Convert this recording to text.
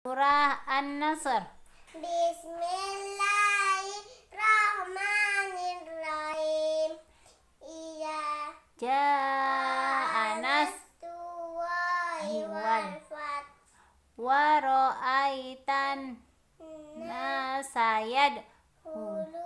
Surah An-Nasr Bismillahirrahmanirrahim Iya Ja'a Anas. Tuwaiwal Waro'aitan Nasayad Hulu